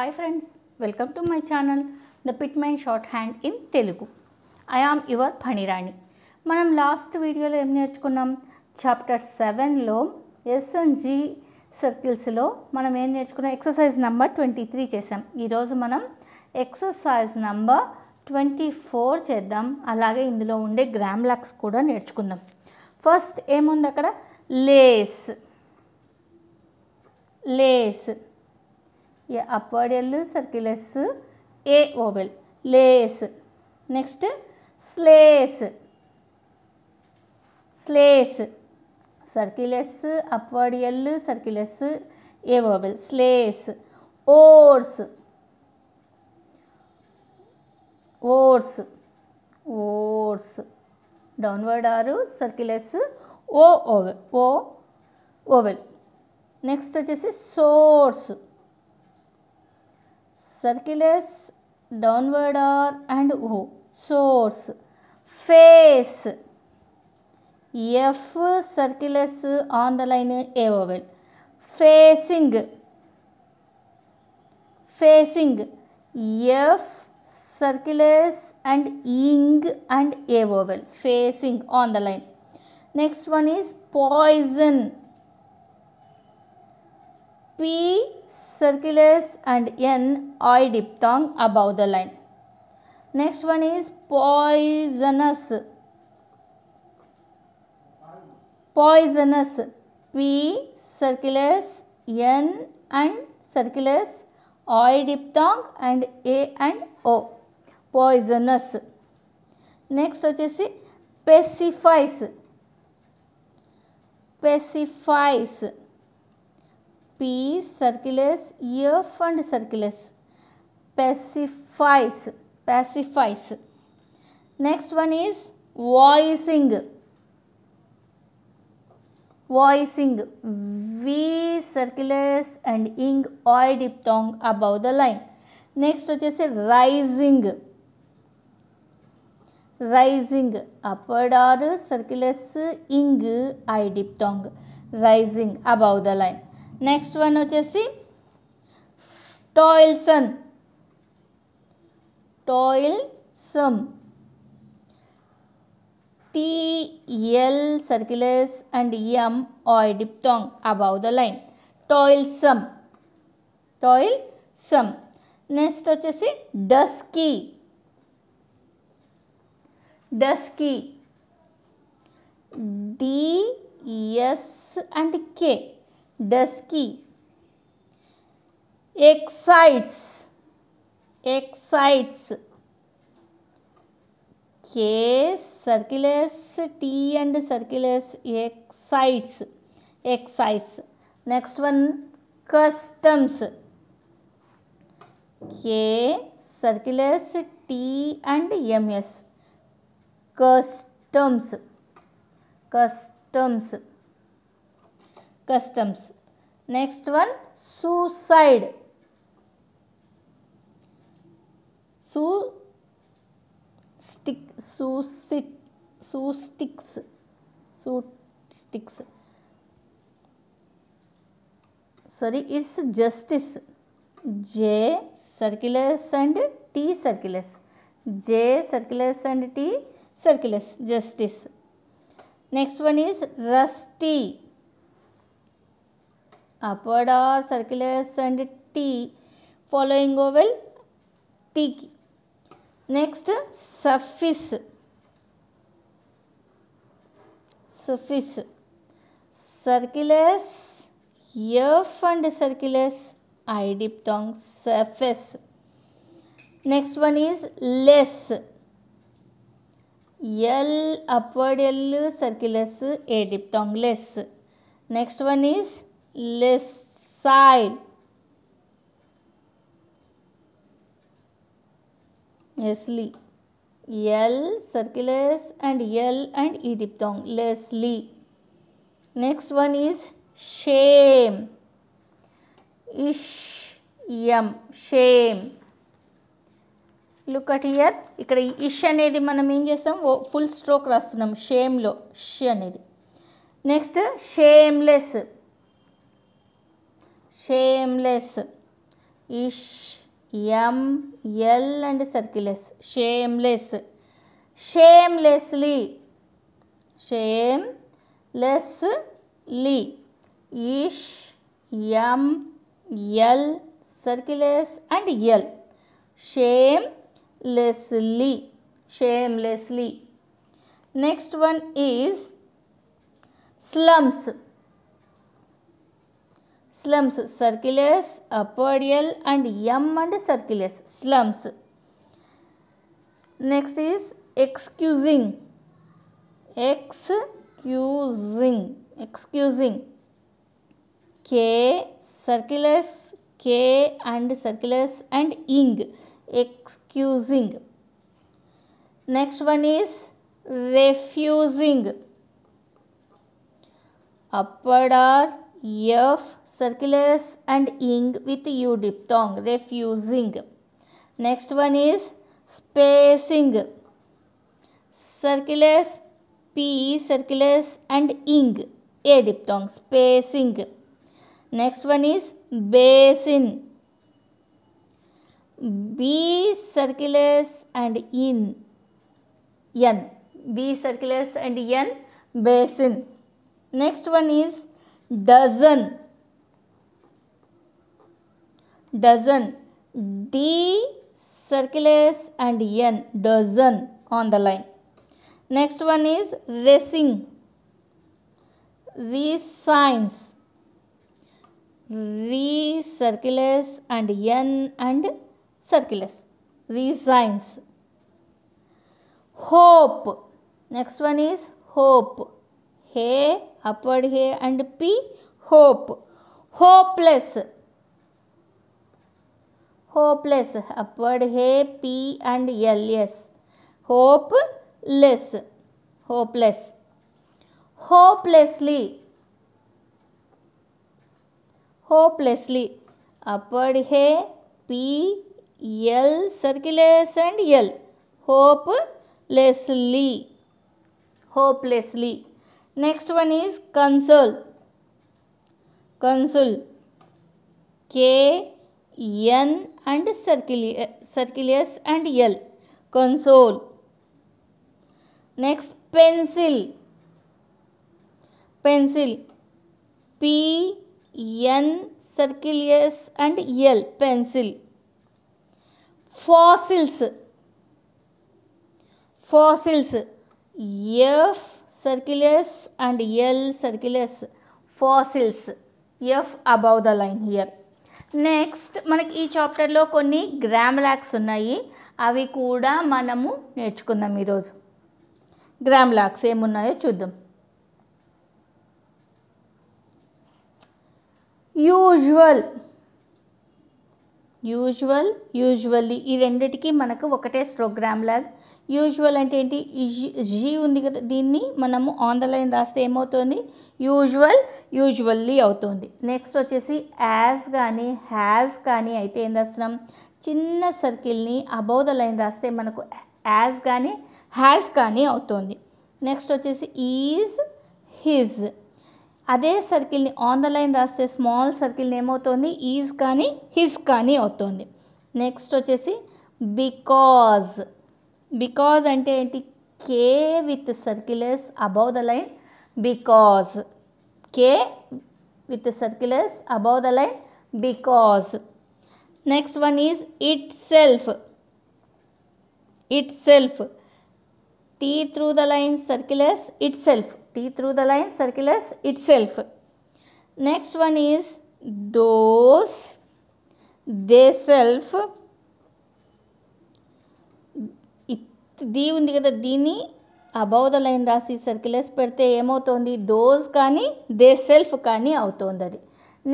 Hi friends welcome to my channel the pit my shorthand in Telugu I am your Phanirani మనం last వీడియోలో ఏం నేర్చుకున్నాం chapter సెవెన్లో SNG సర్కిల్స్లో మనం ఏం నేర్చుకున్నాం ఎక్సర్సైజ్ నెంబర్ ట్వంటీ త్రీ చేసాం ఈరోజు మనం ఎక్సర్సైజ్ నెంబర్ ట్వంటీ ఫోర్ చేద్దాం అలాగే ఇందులో ఉండే గ్రామ్ గ్రామ్లాక్స్ కూడా నేర్చుకుందాం ఫస్ట్ ఏముంది అక్కడ lace lace A upward L circle S A oval lace next slays slays circle S upward L circle S A oval slays ores ores ores downward R circle S O oval O oval next వచ్చేసి source Circulus downward R and O. Source. Face. F circulus on the line A vowel. Facing. Facing. F circulus and ing and A vowel. Facing on the line. Next one is poison. P circulus and N I diphthong above the line. Next one is poisonous. Poisonous. P circulus N and circulus I diphthong and A and O. Poisonous. Next is pacifies pacifies P circulus, F and circulus. Pacifies, pacifies. Next one is voicing. Voicing. V circulus and ing oi diphthong above the line. Next is rising. Rising. Upper or circulus ing i diphthong. Rising above the line. Next one వచ్చేసి toilsome toilsome T L circulars and M I diphthong above the line toilsome toilsome next వచ్చేసి dusky dusky D S and K dusky excites excites K circles T and circles excites excites next one customs K circulus T and M S customs customs customs next one suicide su stick su sit su sticks su sticks sorry it's justice j circulars and t circulars j circulars and t circulars justice next one is rusty upward or circular and T following oval T. Next surface surface Circulus F and circulus I diphthong surface. Next one is less. L upward L circulus A diphthong less. Next one is లెస్సైల్ ఎస్లీ L circles and L and E diphthong lessly next one is shame ish M shame look at ear ఇక్కడ ish అనేది మనం ఏం చేస్తాం ఓ full stroke రాస్తున్నాం షేమ్లో sh అనేది next shameless shameless ish m l and circle shameless shamelessly shamelessly ish m l circle s and l shamelessly shamelessly next one is slums slums circulus apodial and m and circulus slums next is excusing excusing excusing k circulus k and circulus and ing excusing next one is refusing upward or f circulus and ing with u diphthong, refusing. Next one is spacing. Circulus, p, circulus and ing, a diphthong, spacing. Next one is basin. B circulus and in N. B circulus and N basin. Next one is dozen dozen. D circle and N dozen on the line. Next one is racing. Resigns. Re circle and N and circle Resigns. Hope. Next one is hope. Hey, upward hey and P hope. Hopeless. hopeless upward hey p and l yes hopeless hopeless hopelessly hopelessly upward hey p l circulars and l hopelessly hopelessly next one is console console k n and Circilius and L. Console. Next, pencil. Pencil. P, N, Circilius and L. Pencil. Fossils. Fossils. F, Circilius and L, Circilius. Fossils. F above the line here. Next మనకి ఈ చాప్టర్లో కొన్ని గ్రామ్లాక్స్ ఉన్నాయి అవి కూడా మనము నేర్చుకుందాం ఈరోజు గ్రామ్లాక్స్ ఏమున్నాయో చూద్దాం యూజువల్ యూజువల్ యూజువల్లీ ఈ రెండిటికి మనకు ఒకటే స్ట్రోగ్రామ్ లాగ్ యూజువల్ అంటే ఏంటి జీ ఉంది కదా దీన్ని మనము ఆన్ ద లైన్ రాస్తే ఏమవుతుంది యూజువల్ యూజువల్లీ అవుతుంది నెక్స్ట్ వచ్చేసి యాజ్ కానీ హ్యాజ్ కానీ అయితే ఏం రాస్తున్నాం చిన్న సర్కిల్ని అబౌ ద లైన్ రాస్తే మనకు యాజ్ కానీ హ్యాజ్ కానీ అవుతుంది నెక్స్ట్ వచ్చేసి ఈజ్ హిజ్ అదే సర్కిల్ని ఆన్ ద లైన్ రాస్తే స్మాల్ సర్కిల్ని ఏమవుతుంది ఈజ్ కానీ హిజ్ కానీ అవుతుంది నెక్స్ట్ వచ్చేసి బికాజ్ because anti ఏంటి k with circulars above the line because k with circulars above the line because next one is itself itself t through the line circulars itself t through the line circulars itself next one is those they self the ఉంది కదా దీన్ని above the line రాసి circles పెడితే ఏమవుతోంది those కానీ they self కానీ అవుతోంది అది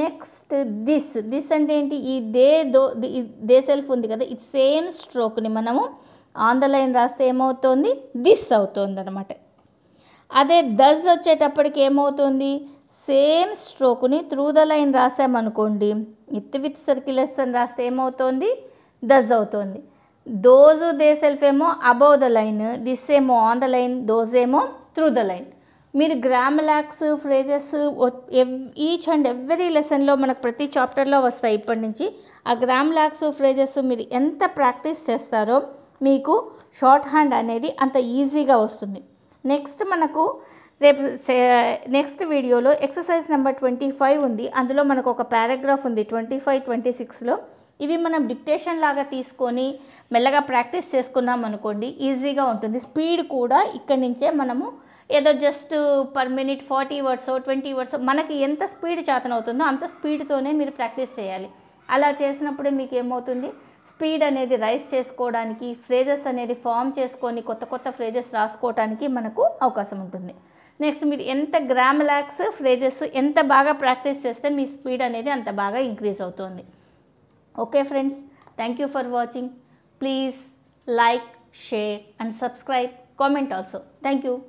నెక్స్ట్ దిస్ దిస్ అంటే ఏంటి ఈ దే దో దే సెల్ఫ్ ఉంది కదా ఇట్ సేమ్ స్ట్రోక్ని మనము ఆన్ ద లైన్ రాస్తే ఏమవుతోంది దిస్ అవుతోంది అనమాట అదే దజ్ వచ్చేటప్పటికి ఏమవుతుంది సేమ్ స్ట్రోక్ని త్రూ ద లైన్ రాసామనుకోండి ఇత్ విత్ సర్కిల్స్ అని రాస్తే ఏమవుతోంది దజ్ అవుతోంది దోజ్ దే సెల్ఫ్ ఏమో అబౌవ్ ద లైన్ దిస్ ఏమో ఆన్ ద లైన్ దోజ్ ఏమో త్రూ ద లైన్ మీరు grammalogues phrases each and every లెసన్లో మనకు ప్రతి చాప్టర్లో వస్తాయి ఇప్పటి నుంచి ఆ గ్రామలాక్స్ ఫ్రేజెస్ మీరు ఎంత ప్రాక్టీస్ చేస్తారో మీకు షార్ట్ హ్యాండ్ అనేది అంత ఈజీగా వస్తుంది నెక్స్ట్ మనకు రేపు నెక్స్ట్ వీడియోలో ఎక్సర్సైజ్ నెంబర్ ట్వంటీ ఫైవ్ ఉంది అందులో మనకు ఒక పారాగ్రాఫ్ ఉంది ట్వంటీ ఫైవ్ ట్వంటీ సిక్స్లో ఇవి మనం డిక్టేషన్ లాగా తీసుకొని మెల్లగా ప్రాక్టీస్ చేసుకున్నాం అనుకోండి ఈజీగా ఉంటుంది స్పీడ్ కూడా ఇక్కడి నుంచే మనము ఏదో just per minute forty words twenty words మనకి ఎంత స్పీడ్ చేతనవుతుందో అంత స్పీడ్తోనే మీరు ప్రాక్టీస్ చేయాలి అలా చేసినప్పుడే మీకు ఏమవుతుంది స్పీడ్ అనేది రైస్ చేసుకోవడానికి ఫ్రేజెస్ అనేది ఫామ్ చేసుకొని కొత్త కొత్త ఫ్రేజెస్ రాసుకోవడానికి మనకు అవకాశం ఉంటుంది నెక్స్ట్ మీరు ఎంత ల్యాక్స్ ఫ్రేజెస్ ఎంత బాగా ప్రాక్టీస్ చేస్తే మీ స్పీడ్ అనేది అంత బాగా ఇంక్రీజ్ అవుతుంది Okay friends, thank you for watching. Please like, share and subscribe. Comment also. Thank you.